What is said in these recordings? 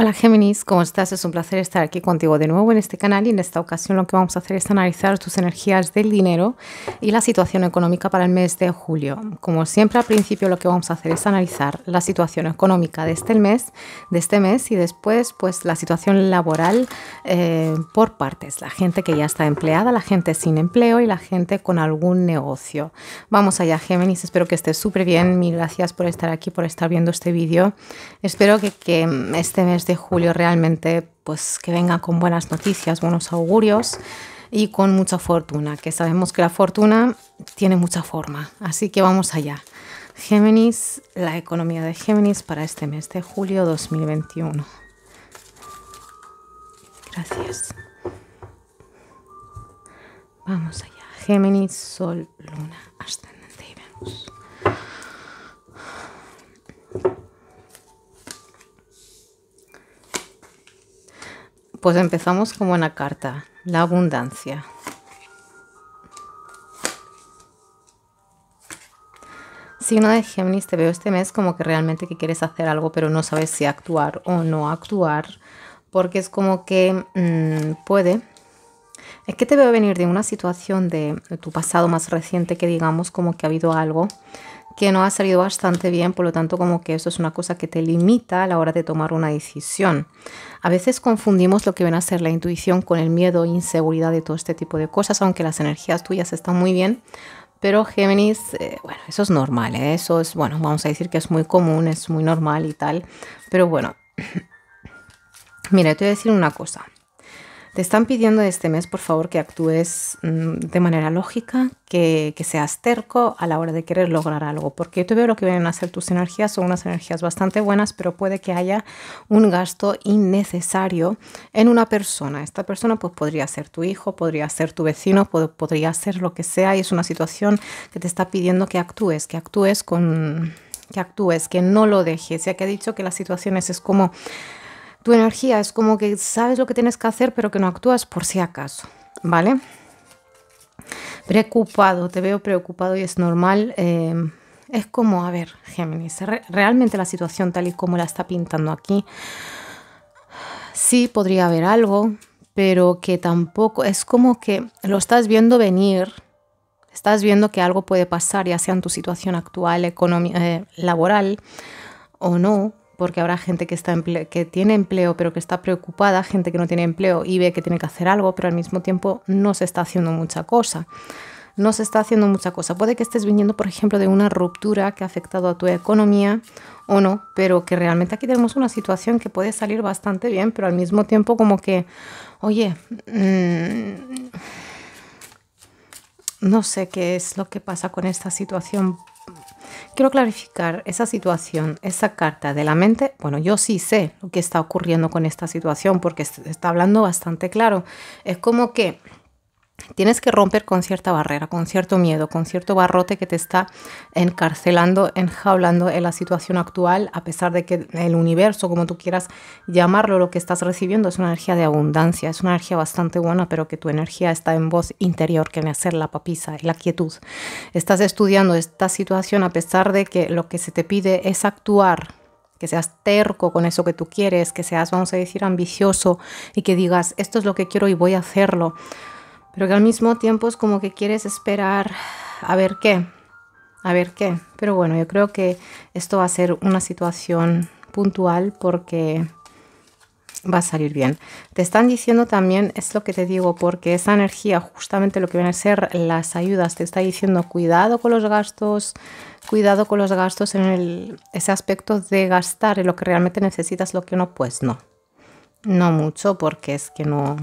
Hola Géminis, ¿cómo estás? Es un placer estar aquí contigo de nuevo en este canal y en esta ocasión lo que vamos a hacer es analizar tus energías del dinero y la situación económica para el mes de julio. Como siempre al principio lo que vamos a hacer es analizar la situación económica de este mes, de este mes y después pues la situación laboral eh, por partes, la gente que ya está empleada, la gente sin empleo y la gente con algún negocio. Vamos allá Géminis, espero que estés súper bien, mil gracias por estar aquí, por estar viendo este vídeo. Espero que, que este mes julio realmente, pues que venga con buenas noticias, buenos augurios y con mucha fortuna, que sabemos que la fortuna tiene mucha forma. Así que vamos allá. Géminis, la economía de Géminis para este mes de julio 2021. Gracias. Vamos allá. Géminis, Sol, Luna, Ascendente y Venus. Pues empezamos con una carta, la abundancia. Signo de Géminis, te veo este mes como que realmente que quieres hacer algo, pero no sabes si actuar o no actuar, porque es como que mm, puede. Es que te veo venir de una situación de tu pasado más reciente que digamos como que ha habido algo que no ha salido bastante bien, por lo tanto como que eso es una cosa que te limita a la hora de tomar una decisión. A veces confundimos lo que viene a ser la intuición con el miedo, e inseguridad de todo este tipo de cosas, aunque las energías tuyas están muy bien, pero Géminis, eh, bueno, eso es normal, ¿eh? eso es, bueno, vamos a decir que es muy común, es muy normal y tal, pero bueno, mira, te voy a decir una cosa. Te están pidiendo este mes, por favor, que actúes mm, de manera lógica, que, seas terco a la hora de querer lograr algo, porque yo te veo lo que vienen a ser tus energías, son unas energías bastante buenas, pero puede que haya un gasto innecesario en una persona. Esta persona pues, podría ser tu hijo, podría ser tu vecino, podría ser lo que sea, y es una situación que te está pidiendo que actúes, que actúes con... que actúes, que no lo dejes. Ya que ha dicho que las situaciones es como tu energía. Es como que sabes lo que tienes que hacer, pero que no actúas por si acaso, ¿vale? Preocupado, te veo preocupado y es normal. Em, es como, a ver, Géminis, realmente la situación tal y como la está pintando aquí, sí podría haber algo, pero que tampoco, es como que lo estás viendo venir, estás viendo que algo puede pasar, ya sea en tu situación actual, eh, laboral o no, porque habrá gente que, está que tiene empleo pero que está preocupada, gente que no tiene empleo y ve que tiene que hacer algo, pero al mismo tiempo no se está haciendo mucha cosa. No se está haciendo mucha cosa. Puede que estés viniendo, por ejemplo, de una ruptura que ha afectado a tu economía o no, pero que realmente aquí tenemos una situación que puede salir bastante bien, pero al mismo tiempo como que, oye, mm, no sé qué es lo que pasa con esta situación Quiero clarificar esa situación, esa carta de la mente. Bueno, yo sí sé lo que está ocurriendo con esta situación porque está hablando bastante claro. Es como que Tienes que romper con cierta barrera, con cierto miedo, con cierto barrote que te está encarcelando, enjaulando en la situación actual, a pesar de que el universo, como tú quieras llamarlo, lo que estás recibiendo es una energía de abundancia, es una energía bastante buena, pero que tu energía está en voz interior, que en hacer la papisa, la quietud. Estás estudiando esta situación a pesar de que lo que se te pide es actuar, que seas terco con eso que tú quieres, que seas, vamos a decir, ambicioso y que digas, esto es lo que quiero y voy a hacerlo pero que al mismo tiempo es como que quieres esperar a ver qué, a ver qué. Pero bueno, yo creo que esto va a ser una situación puntual porque va a salir bien. Te están diciendo también, es lo que te digo, porque esa energía, justamente lo que van a ser las ayudas, te está diciendo cuidado con los gastos, cuidado con los gastos en ese aspecto de gastar en lo que realmente necesitas, lo que no, pues no. No mucho porque es que no,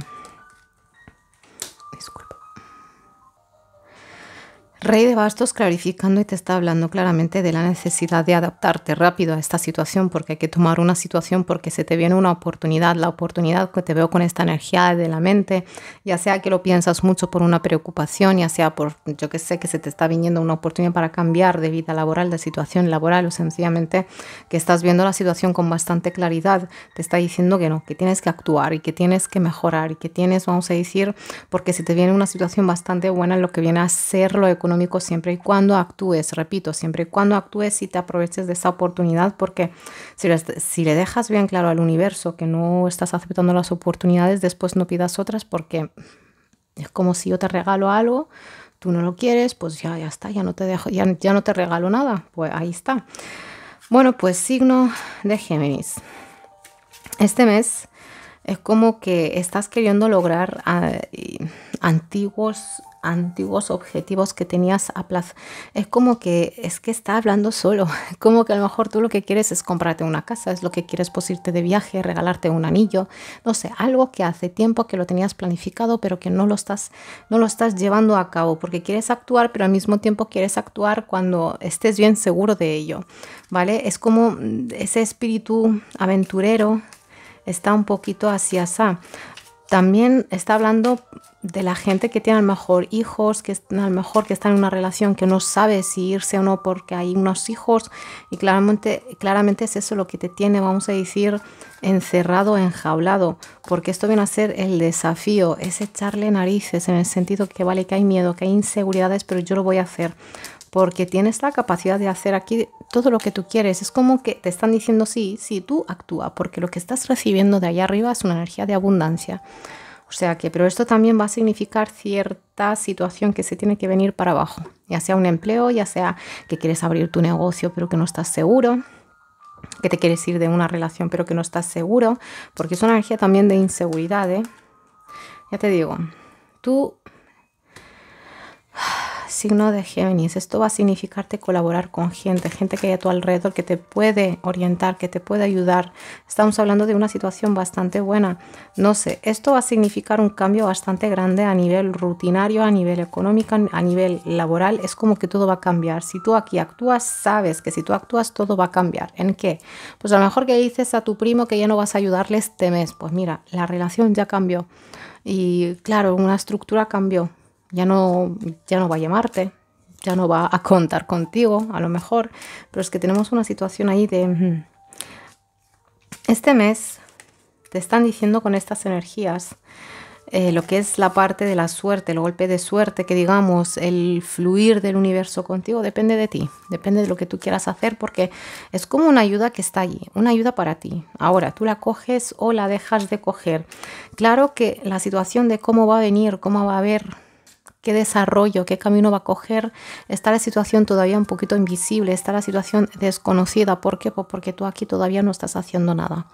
Rey de Bastos clarificando y te está hablando claramente de la necesidad de adaptarte rápido a esta situación porque hay que tomar una situación porque se te viene una oportunidad, la oportunidad que te veo con esta energía de la mente, ya sea que lo piensas mucho por una preocupación, ya sea por, yo que sé, que se te está viniendo una oportunidad para cambiar de vida laboral, de situación laboral o sencillamente que estás viendo la situación con bastante claridad, te está diciendo que no, que tienes que actuar y que tienes que mejorar y que tienes, vamos a decir, porque se te viene una situación bastante buena en lo que viene a ser lo económico siempre y cuando actúes, repito, siempre y cuando actúes y te aproveches de esa oportunidad, porque si le, si le dejas bien claro al universo que no estás aceptando las oportunidades, después no pidas otras porque es como si yo te regalo algo, tú no lo quieres, pues ya, ya está, ya no te dejo, ya, no te regalo nada, pues ahí está. Bueno, pues signo de Géminis. Este mes es como que estás queriendo lograr ah, antiguos antiguos antiguos objetivos que tenías a plazo. Es como que es que está hablando solo, como que a lo mejor tú lo que quieres es comprarte una casa, es lo que quieres posirte pues, de viaje, regalarte un anillo, no sé, algo que hace tiempo que lo tenías planificado, pero que no lo estás no lo estás llevando a cabo porque quieres actuar, pero al mismo tiempo quieres actuar cuando estés bien seguro de ello, ¿vale? Es como mm, ese espíritu aventurero está un poquito hacia esa también está hablando de la gente que tiene a lo mejor hijos, que a mejor que está en una relación que no sabe si irse o no porque hay unos hijos y claramente, claramente es eso lo que te tiene, vamos a decir, encerrado, enjaulado, porque esto viene a ser el desafío, es echarle narices en el sentido que vale que hay miedo, que hay inseguridades, pero yo lo voy a hacer porque tienes la capacidad de hacer aquí todo lo que tú quieres. Es como que te están diciendo sí, sí, tú actúa, porque lo que estás recibiendo de allá arriba es una energía de abundancia. O sea que, pero esto también va a significar cierta situación que se tiene que venir para abajo, ya sea un empleo, ya sea que quieres abrir tu negocio pero que no estás seguro, que te quieres ir de una relación pero que no estás seguro, porque es una energía también de inseguridad. ¿eh? Ya te digo, tú signo de Géminis, esto va a significarte colaborar con gente, gente que hay a tu alrededor, que te puede orientar, que te puede ayudar. Estamos hablando de una situación bastante buena. No sé, esto va a significar un cambio bastante grande a nivel rutinario, a nivel económico, a nivel laboral. Es como que todo va a cambiar. Si tú aquí actúas, sabes que si tú actúas, todo va a cambiar. ¿En qué? Pues a lo mejor que dices a tu primo que ya no vas a ayudarle este mes. Pues mira, la relación ya cambió. Y claro, una estructura cambió ya no, ya no va a llamarte, ya no va a contar contigo, a lo mejor, pero es que tenemos una situación ahí de... Este mes te están diciendo con estas energías eh, lo que es la parte de la suerte, el golpe de suerte, que digamos, el fluir del universo contigo, depende de ti, depende de lo que tú quieras hacer, porque es como una ayuda que está allí, una ayuda para ti. Ahora, tú la coges o la dejas de coger. Claro que la situación de cómo va a venir, cómo va a haber qué desarrollo, qué camino va a coger. Está la situación todavía un poquito invisible, está la situación desconocida. ¿Por qué? Pues porque tú aquí todavía no estás haciendo nada.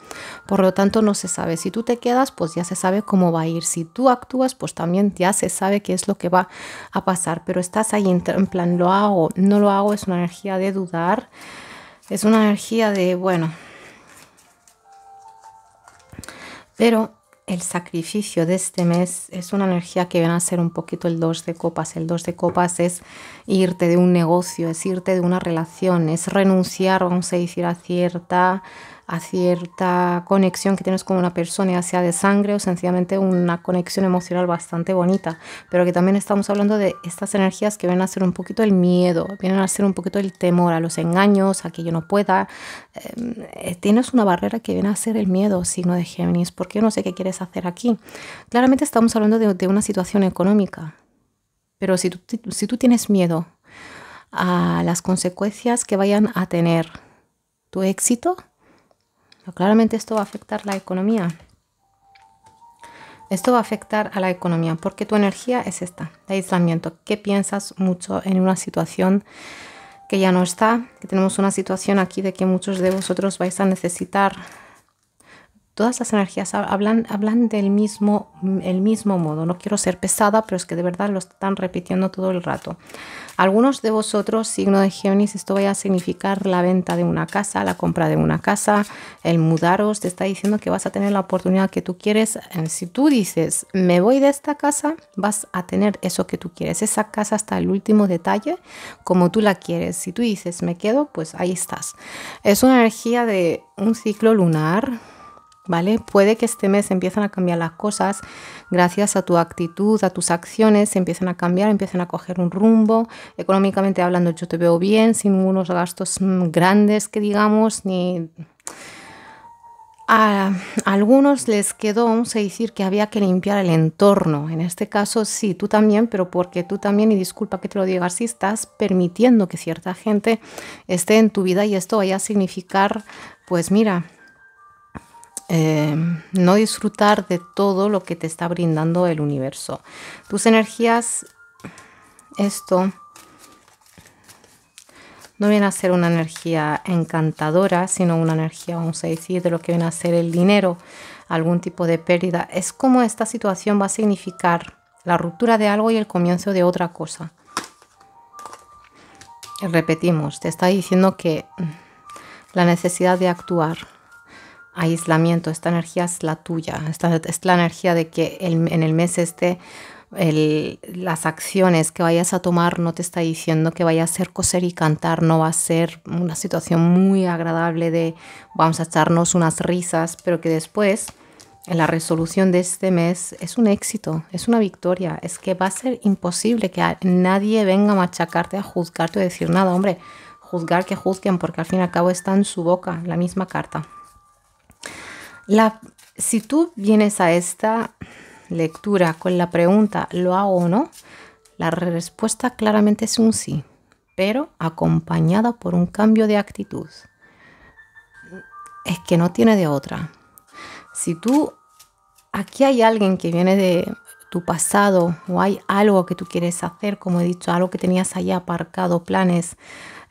Por lo tanto, no se sabe. Si tú te quedas, pues ya se sabe cómo va a ir. Si tú actúas, pues también ya se sabe qué es lo que va a pasar. Pero estás ahí en, en plan, lo hago, no lo hago, es una energía de dudar. Es una energía de, bueno. Pero el sacrificio de este mes es una energía que viene a ser un poquito el dos de copas. El dos de copas es irte de un negocio, es irte de una relación, es renunciar, vamos a decir, a cierta a cierta conexión que tienes con una persona, ya sea de sangre o sencillamente una conexión emocional bastante bonita, pero que también estamos hablando de estas energías que vienen a ser un poquito el miedo, vienen a ser un poquito el temor a los engaños, a que yo no pueda. Em, eh, tienes una barrera que viene a ser el miedo, signo de Géminis, porque yo no sé qué quieres hacer aquí. Claramente estamos hablando de, de una situación económica, pero si tú, si tú tienes miedo a las consecuencias que vayan a tener tu éxito, claramente esto va a afectar la economía. Esto va a afectar a la economía porque tu energía es esta, de aislamiento, ¿Qué piensas mucho en una situación que ya no está, que tenemos una situación aquí de que muchos de vosotros vais a necesitar todas las energías hablan, hablan del mismo, el mismo modo. No quiero ser pesada, pero es que de verdad lo están repitiendo todo el rato. Algunos de vosotros, signo de Géminis, esto vaya a significar la venta de una casa, la compra de una casa, el mudaros. Te está diciendo que vas a tener la oportunidad que tú quieres. Eh, si tú dices, me voy de esta casa, vas a tener eso que tú quieres. Esa casa hasta el último detalle, como tú la quieres. Si tú dices, me quedo, pues ahí estás. Es una energía de un ciclo lunar ¿vale? Puede que este mes empiecen a cambiar las cosas gracias a tu actitud, a tus acciones, empiezan a cambiar, empiezan a coger un rumbo. Económicamente hablando, yo te veo bien, sin unos gastos mm, grandes que digamos, ni... A algunos les quedó, vamos a decir, que había que limpiar el entorno. En este caso, sí, tú también, pero porque tú también, y disculpa que te lo diga así, estás permitiendo que cierta gente esté en tu vida y esto vaya a significar, pues mira, Em, no disfrutar de todo lo que te está brindando el universo. Tus energías, esto no viene a ser una energía encantadora, sino una energía, vamos a decir, de lo que viene a ser el dinero, algún tipo de pérdida. Es como esta situación va a significar la ruptura de algo y el comienzo de otra cosa. Repetimos, te está diciendo que la necesidad de actuar, aislamiento, esta energía es la tuya, es la energía de que en el mes este las acciones que vayas a tomar no te está diciendo que vayas a ser coser y cantar, no va a ser una situación muy agradable de vamos a echarnos unas risas, pero que después en la resolución de este mes es un éxito, es una victoria, es que va a ser imposible que nadie venga a machacarte, a juzgarte o decir nada, hombre, juzgar que juzguen porque al fin y al cabo está en su boca la misma carta si tú vienes a esta lectura con la pregunta ¿lo hago o no? La respuesta claramente es un sí, pero acompañada por un cambio de actitud. Es que no tiene de otra. Si tú, aquí hay alguien que viene de tu pasado o hay algo que tú quieres hacer, como he dicho, algo que tenías allá aparcado, planes,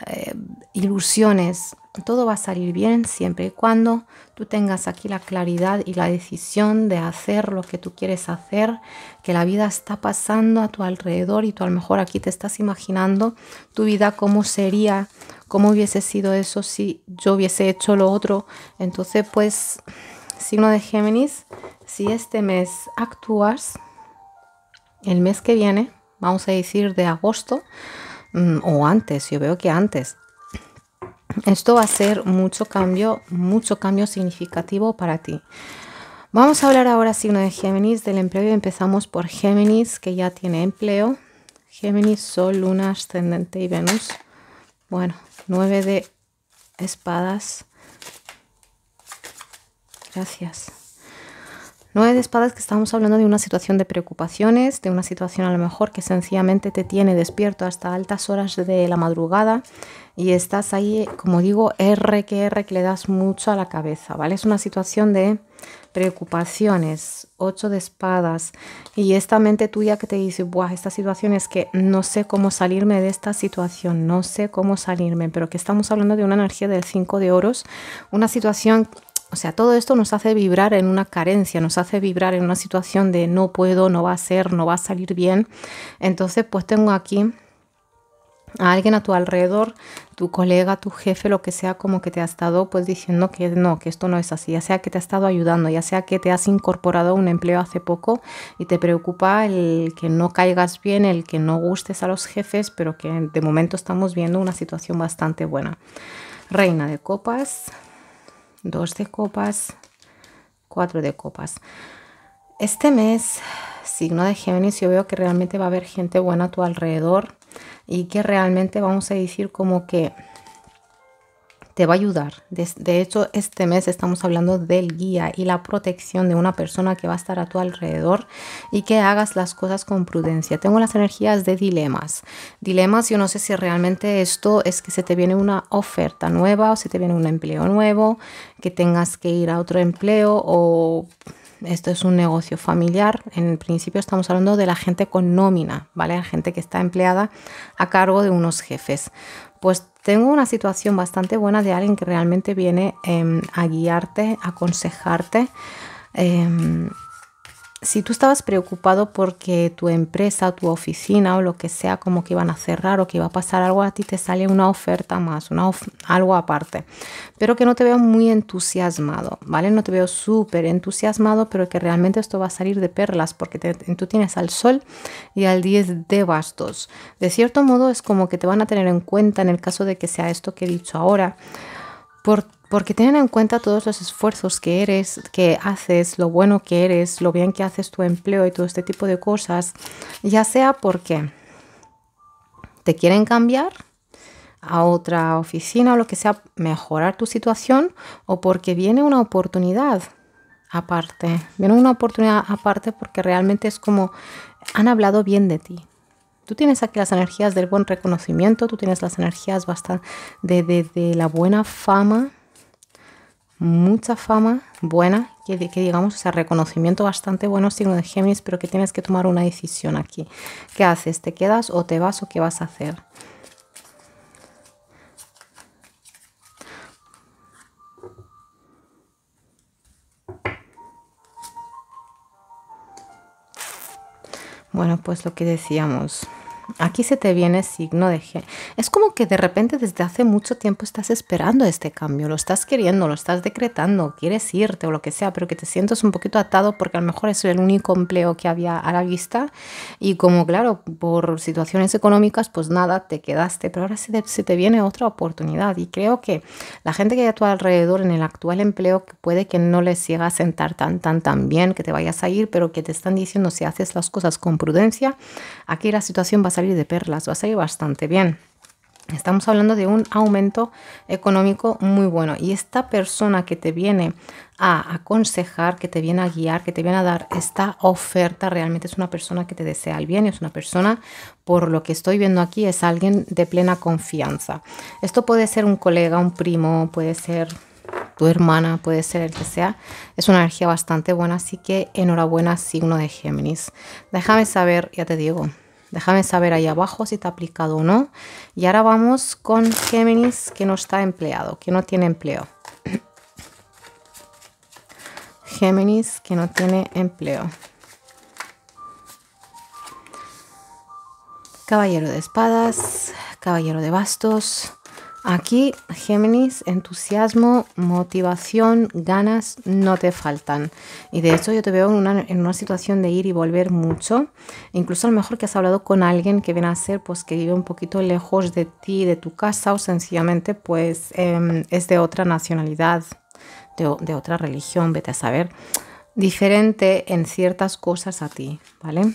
eh, ilusiones, todo va a salir bien siempre y cuando tú tengas aquí la claridad y la decisión de hacer lo que tú quieres hacer, que la vida está pasando a tu alrededor y tú a lo mejor aquí te estás imaginando tu vida cómo sería, cómo hubiese sido eso si yo hubiese hecho lo otro. Entonces, pues, signo de Géminis, si este mes actúas, el mes que viene, vamos a decir de agosto, mm, o antes, yo veo que antes, esto va a ser mucho cambio, mucho cambio significativo para ti. Vamos a hablar ahora signo de Géminis, del empleo empezamos por Géminis, que ya tiene empleo. Géminis, Sol, Luna, Ascendente y Venus. Bueno, nueve de espadas. Gracias. Nueve de espadas que estamos hablando de una situación de preocupaciones, de una situación a lo mejor que sencillamente te tiene despierto hasta altas horas de la madrugada, y estás ahí, como digo, R que R que le das mucho a la cabeza, ¿vale? Es una situación de preocupaciones, ocho de espadas y esta mente tuya que te dice, buah, esta situación es que no sé cómo salirme de esta situación, no sé cómo salirme, pero que estamos hablando de una energía del 5 de oros, una situación o sea, todo esto nos hace vibrar en una carencia, nos hace vibrar en una situación de no puedo, no va a ser, no va a salir bien. Entonces, pues tengo aquí alguien a tu alrededor, tu colega, tu jefe, lo que sea, como que te ha estado pues diciendo que no, que esto no es así, ya sea que te ha estado ayudando, ya sea que te has incorporado a un empleo hace poco y te preocupa el que no caigas bien, el que no gustes a los jefes, pero que de momento estamos viendo una situación bastante buena. Reina de copas, dos de copas, cuatro de copas. Este mes, signo de Géminis, yo veo que realmente va a haber gente buena a tu alrededor y que realmente vamos a decir como que te va a ayudar. De, hecho, este mes estamos hablando del guía y la protección de una persona que va a estar a tu alrededor y que hagas las cosas con prudencia. Tengo las energías de dilemas. Dilemas, yo no sé si realmente esto es que se te viene una oferta nueva o se te viene un empleo nuevo, que tengas que ir a otro empleo o esto es un negocio familiar. En principio estamos hablando de la gente con nómina, ¿vale? La gente que está empleada a cargo de unos jefes. Pues tengo una situación bastante buena de alguien que realmente viene em, a guiarte, a aconsejarte. Em, si tú estabas preocupado porque tu empresa, tu oficina o lo que sea, como que iban a cerrar o que iba a pasar algo, a ti te sale una oferta más, algo aparte. Pero que no te veo muy entusiasmado, ¿vale? No te veo súper entusiasmado, pero que realmente esto va a salir de perlas porque tú tienes al sol y al 10 de bastos. De cierto modo es como que te van a tener en cuenta en el caso de que sea esto que he dicho ahora. Por porque tienen en cuenta todos los esfuerzos que eres, que haces, lo bueno que eres, lo bien que haces tu empleo y todo este tipo de cosas, ya sea porque te quieren cambiar a otra oficina o lo que sea, mejorar tu situación o porque viene una oportunidad aparte. Viene una oportunidad aparte porque realmente es como han hablado bien de ti. Tú tienes aquí las energías del buen reconocimiento, tú tienes las energías bastante de la buena fama, mucha fama buena, que, que digamos, o sea, reconocimiento bastante bueno, signo de Géminis, pero que tienes que tomar una decisión aquí. ¿Qué haces? ¿Te quedas o te vas o qué vas a hacer? Bueno, pues lo que decíamos. Aquí se te viene signo de G Es como que de repente desde hace mucho tiempo estás esperando este cambio, lo estás queriendo, lo estás decretando, quieres irte o lo que sea, pero que te sientes un poquito atado porque a lo mejor es el único empleo que había a la vista y como claro, por situaciones económicas, pues nada, te quedaste, pero ahora se te, te viene otra oportunidad y creo que la gente que hay a tu alrededor en el actual empleo puede que no les siga a sentar tan, tan, tan bien, que te vayas a ir, pero que te están diciendo si haces las cosas con prudencia, aquí la situación va a ser de perlas, va a salir bastante bien. Estamos hablando de un aumento económico muy bueno y esta persona que te viene a aconsejar, que te viene a guiar, que te viene a dar esta oferta, realmente es una persona que te desea el bien, es una persona, por lo que estoy viendo aquí, es alguien de plena confianza. Esto puede ser un colega, un primo, puede ser tu hermana, puede ser el que sea. Es una energía bastante buena, así que enhorabuena signo de Géminis. Déjame saber, ya te digo, Déjame saber ahí abajo si te ha aplicado o no. Y ahora vamos con Géminis que no está empleado, que no tiene empleo. Géminis que no tiene empleo. Caballero de espadas, caballero de bastos, Aquí, Géminis, entusiasmo, motivación, ganas no te faltan. Y de hecho yo te veo en una, situación de ir y volver mucho. Incluso a lo mejor que has hablado con alguien que viene a ser, pues que vive un poquito lejos de ti, de tu casa, o sencillamente pues em, es de otra nacionalidad, de otra religión, vete a saber. Diferente en ciertas cosas a ti, ¿vale?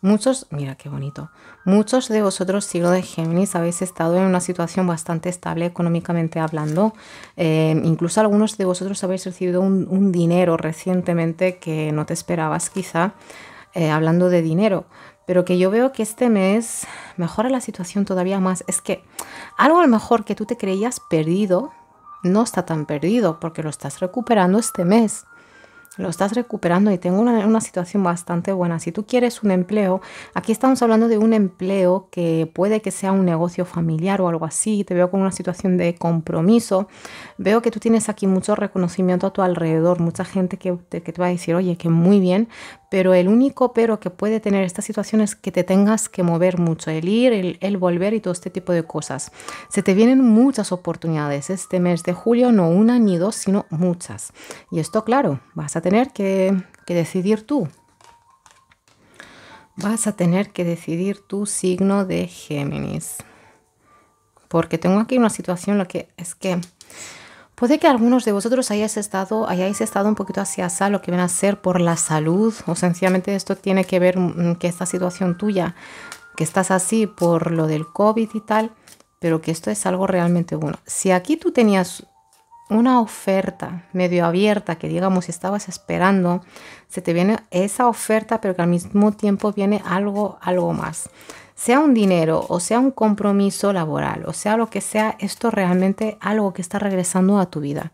Muchos, mira qué bonito, muchos de vosotros, siglo de Géminis, habéis estado en una situación bastante estable económicamente hablando. Eh, incluso algunos de vosotros habéis recibido un, dinero recientemente que no te esperabas quizá, eh, hablando de dinero. Pero que yo veo que este mes mejora la situación todavía más. Es que algo a lo mejor que tú te creías perdido no está tan perdido porque lo estás recuperando este mes lo estás recuperando y tengo una, situación bastante buena. Si tú quieres un empleo, aquí estamos hablando de un empleo que puede que sea un negocio familiar o algo así, te veo con una situación de compromiso, veo que tú tienes aquí mucho reconocimiento a tu alrededor, mucha gente que, que te va a decir, oye, que muy bien, pero el único pero que puede tener esta situación es que te tengas que mover mucho, el ir, el, volver y todo este tipo de cosas. Se te vienen muchas oportunidades este mes de julio, no una ni dos, sino muchas. Y esto, claro, vas a tener que, que decidir tú. Vas a tener que decidir tu signo de Géminis. Porque tengo aquí una situación, lo que es que Puede que algunos de vosotros hayáis estado, hayáis estado un poquito hacia sal lo que viene a ser por la salud, o sencillamente esto tiene que ver mm, que esta situación tuya, que estás así por lo del COVID y tal, pero que esto es algo realmente bueno. Si aquí tú tenías una oferta medio abierta que digamos estabas esperando, se te viene esa oferta, pero que al mismo tiempo viene algo, algo más sea un dinero o sea un compromiso laboral o sea lo que sea, esto realmente algo que está regresando a tu vida.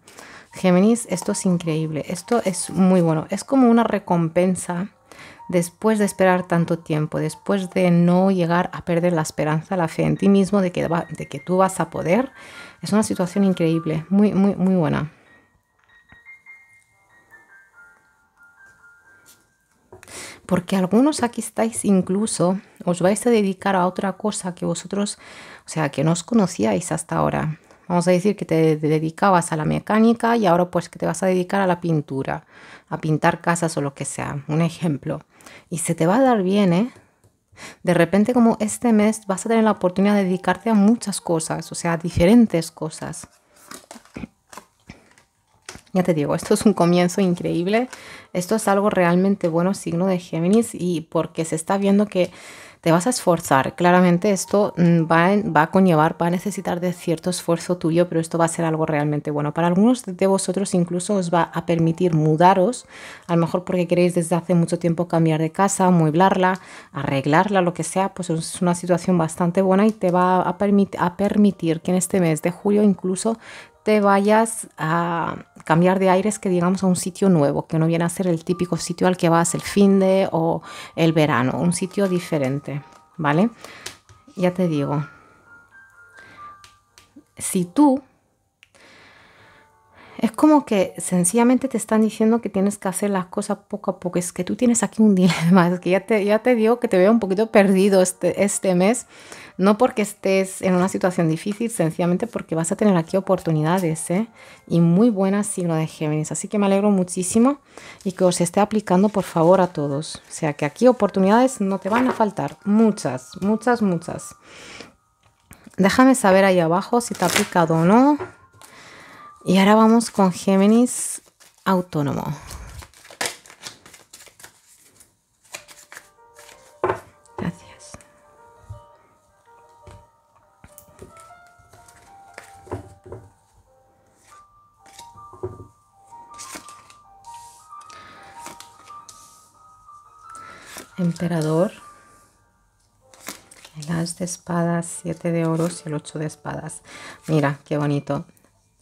Géminis, esto es increíble, esto es muy bueno, es como una recompensa después de esperar tanto tiempo, después de no llegar a perder la esperanza, la fe en ti mismo de que, de que tú vas a poder, es una situación increíble, muy, muy, muy buena. porque algunos aquí estáis incluso, os vais a dedicar a otra cosa que vosotros, o sea, que no os conocíais hasta ahora. Vamos a decir que te dedicabas a la mecánica y ahora pues que te vas a dedicar a la pintura, a pintar casas o lo que sea, un ejemplo. Y se te va a dar bien, ¿eh? De repente como este mes vas a tener la oportunidad de dedicarte a muchas cosas, o sea, a diferentes cosas. Ya te digo, esto es un comienzo increíble. Esto es algo realmente bueno, signo de Géminis, y porque se está viendo que te vas a esforzar. Claramente esto mm, va, va, a conllevar, va a necesitar de cierto esfuerzo tuyo, pero esto va a ser algo realmente bueno. Para algunos de vosotros incluso os va a permitir mudaros, a lo mejor porque queréis desde hace mucho tiempo cambiar de casa, mueblarla, arreglarla, lo que sea, pues es una situación bastante buena y te va a permitir que en este mes de julio incluso te vayas a cambiar de aires que digamos a un sitio nuevo, que no viene a ser el típico sitio al que vas el fin de o el verano, un sitio diferente, ¿vale? Ya te digo, si tú es como que sencillamente te están diciendo que tienes que hacer las cosas poco a poco. Es que tú tienes aquí un dilema. Es que ya te, ya te digo que te veo un poquito perdido este, este mes. No porque estés en una situación difícil, sencillamente porque vas a tener aquí oportunidades. ¿eh? Y muy buenas signo de Géminis. Así que me alegro muchísimo y que os esté aplicando por favor a todos. O sea que aquí oportunidades no te van a faltar. Muchas, muchas, muchas. Déjame saber ahí abajo si te ha aplicado o no. Y ahora vamos con Géminis autónomo. Gracias. Emperador. El de espadas, siete de oros y el ocho de espadas. Mira, qué bonito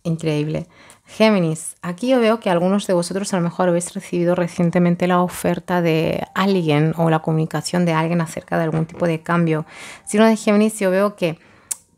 increíble. Géminis, aquí yo veo que algunos de vosotros a lo mejor habéis recibido recientemente la oferta de alguien o la comunicación de alguien acerca de algún tipo de cambio. Si no de Géminis, yo veo que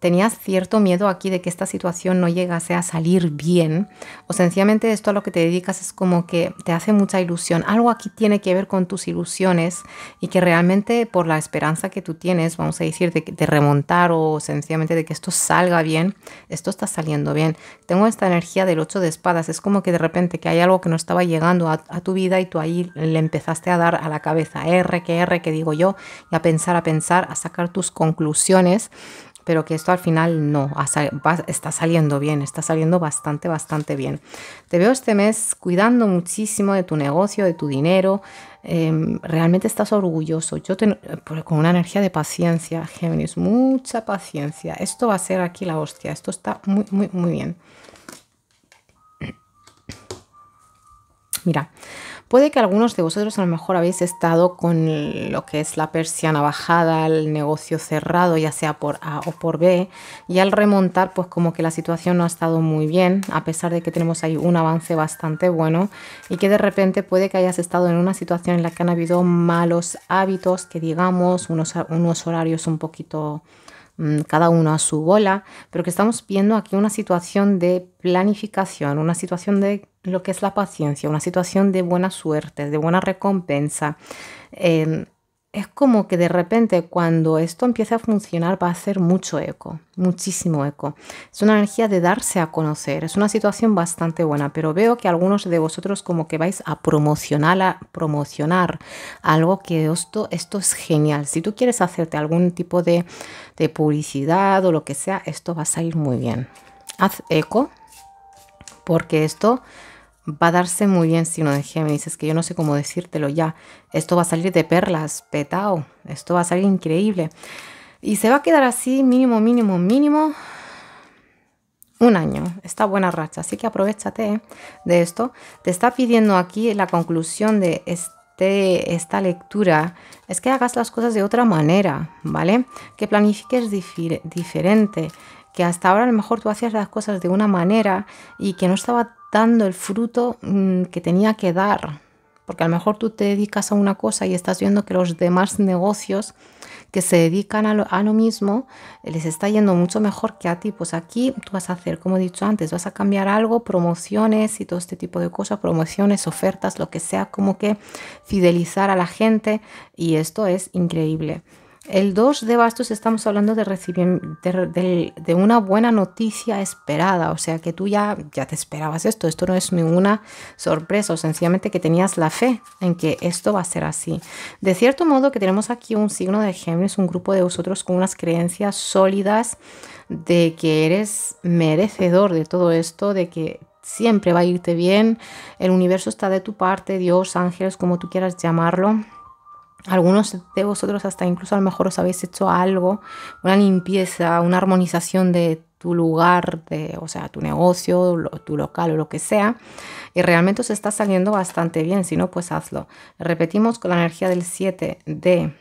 tenías cierto miedo aquí de que esta situación no llegase a salir bien, o sencillamente esto a lo que te dedicas es como que te hace mucha ilusión. Algo aquí tiene que ver con tus ilusiones y que realmente por la esperanza que tú tienes, vamos a decir, de, remontar o sencillamente de que esto salga bien, esto está saliendo bien. Tengo esta energía del ocho de espadas, es como que de repente que hay algo que no estaba llegando a, a tu vida y tú ahí le empezaste a dar a la cabeza R que R que digo yo y a pensar, a pensar, a sacar tus conclusiones pero que esto al final no, está saliendo bien, está saliendo bastante, bastante bien. Te veo este mes cuidando muchísimo de tu negocio, de tu dinero, em, realmente estás orgulloso, yo te, con una energía de paciencia, Géminis, mucha paciencia, esto va a ser aquí la hostia, esto está muy, muy, muy bien. Mira, Puede que algunos de vosotros a lo mejor habéis estado con lo que es la persiana bajada, el negocio cerrado, ya sea por A o por B, y al remontar pues como que la situación no ha estado muy bien, a pesar de que tenemos ahí un avance bastante bueno, y que de repente puede que hayas estado en una situación en la que han habido malos hábitos, que digamos, unos, unos horarios un poquito mm, cada uno a su bola, pero que estamos viendo aquí una situación de planificación, una situación de lo que es la paciencia, una situación de buena suerte, de buena recompensa. Em, es como que de repente cuando esto empiece a funcionar va a hacer mucho eco, muchísimo eco. Es una energía de darse a conocer, es una situación bastante buena, pero veo que algunos de vosotros como que vais a promocionar, a promocionar algo que esto, esto es genial. Si tú quieres hacerte algún tipo de, de publicidad o lo que sea, esto va a salir muy bien. Haz eco porque esto va a darse muy bien si no de Géminis. dices que yo no sé cómo decírtelo ya. Esto va a salir de perlas, petao. Esto va a salir increíble. Y se va a quedar así mínimo, mínimo, mínimo un año. Está buena racha. Así que aprovechate ¿eh? de esto. Te está pidiendo aquí la conclusión de este, esta lectura. Es que hagas las cosas de otra manera, ¿vale? Que planifiques diferente que hasta ahora a lo mejor tú hacías las cosas de una manera y que no estaba dando el fruto mm, que tenía que dar. Porque a lo mejor tú te dedicas a una cosa y estás viendo que los demás negocios que se dedican a lo, a lo, mismo eh, les está yendo mucho mejor que a ti. Pues aquí tú vas a hacer, como he dicho antes, vas a cambiar algo, promociones y todo este tipo de cosas, promociones, ofertas, lo que sea, como que fidelizar a la gente y esto es increíble. El 2 de bastos estamos hablando de, recibir, de, una buena noticia esperada, o sea que tú ya, ya te esperabas esto, esto no es ninguna sorpresa o sencillamente que tenías la fe en que esto va a ser así. De cierto modo que tenemos aquí un signo de Géminis, un grupo de vosotros con unas creencias sólidas de que eres merecedor de todo esto, de que siempre va a irte bien, el universo está de tu parte, Dios, ángeles, como tú quieras llamarlo algunos de vosotros hasta incluso a lo mejor os habéis hecho algo, una limpieza, una armonización de tu lugar, de, o sea, tu negocio, tu local o lo que sea, y realmente os está saliendo bastante bien, si no, pues hazlo. Repetimos con la energía del 7 de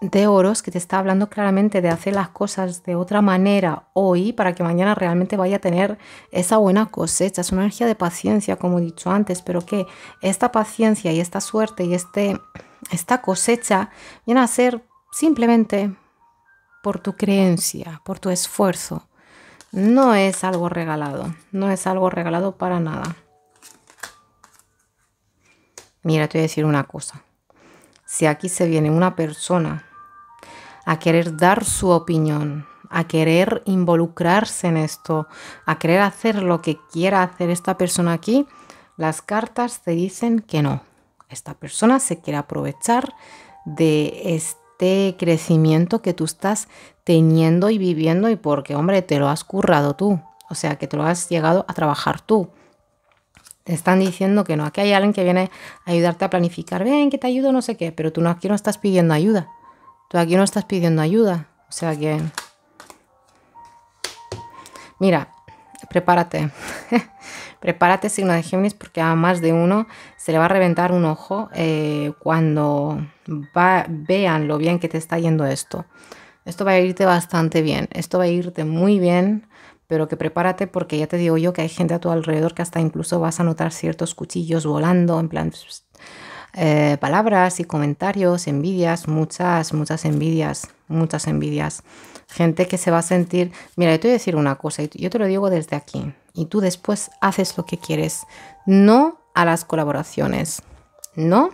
de oros que te está hablando claramente de hacer las cosas de otra manera hoy para que mañana realmente vaya a tener esa buena cosecha. Es una energía de paciencia, como he dicho antes, pero que esta paciencia y esta suerte y este, esta cosecha viene a ser simplemente por tu creencia, por tu esfuerzo. No es algo regalado, no es algo regalado para nada. Mira, te voy a decir una cosa. Si aquí se viene una persona a querer dar su opinión, a querer involucrarse en esto, a querer hacer lo que quiera hacer esta persona aquí, las cartas te dicen que no. Esta persona se quiere aprovechar de este crecimiento que tú estás teniendo y viviendo y porque, hombre, te lo has currado tú. O sea, que te lo has llegado a trabajar tú. Te están diciendo que no. Aquí hay alguien que viene a ayudarte a planificar. Ven, que te ayudo, no sé qué. Pero tú no, aquí no estás pidiendo ayuda Tú aquí no estás pidiendo ayuda. O sea que... Mira, prepárate. prepárate signo de Géminis porque a más de uno se le va a reventar un ojo eh, cuando vean lo bien que te está yendo esto. Esto va a irte bastante bien, esto va a irte muy bien, pero que prepárate porque ya te digo yo que hay gente a tu alrededor que hasta incluso vas a notar ciertos cuchillos volando, en plan, eh, palabras y comentarios, envidias, muchas, muchas envidias, muchas envidias. Gente que se va a sentir, mira, yo te voy a decir una cosa, yo te lo digo desde aquí, y tú después haces lo que quieres, no a las colaboraciones, no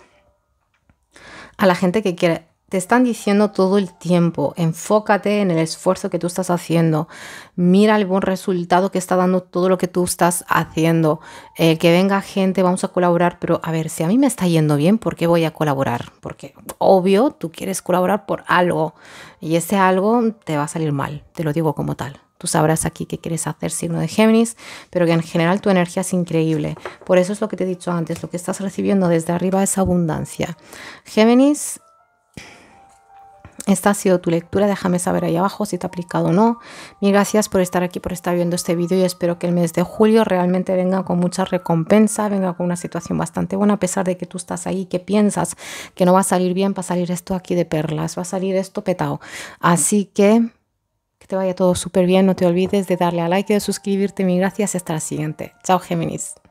a la gente que quiere te están diciendo todo el tiempo, enfócate en el esfuerzo que tú estás haciendo, mira el buen resultado que está dando todo lo que tú estás haciendo, eh, que venga gente, vamos a colaborar, pero a ver, si a mí me está yendo bien, ¿por qué voy a colaborar? Porque obvio, tú quieres colaborar por algo y ese algo te va a salir mal, te lo digo como tal. Tú sabrás aquí que quieres hacer, signo de Géminis, pero que en general tu energía es increíble. Por eso es lo que te he dicho antes, lo que estás recibiendo desde arriba es abundancia. Géminis, esta ha sido tu lectura, déjame saber ahí abajo si te ha aplicado o no. Mil gracias por estar aquí, por estar viendo este vídeo y espero que el mes de julio realmente venga con mucha recompensa, venga con una situación bastante buena, a pesar de que tú estás ahí, que piensas que no va a salir bien, va a salir esto aquí de perlas, va a salir esto petado. Así que que te vaya todo súper bien, no te olvides de darle a like y de suscribirte. Mil gracias y hasta la siguiente. Chao Géminis.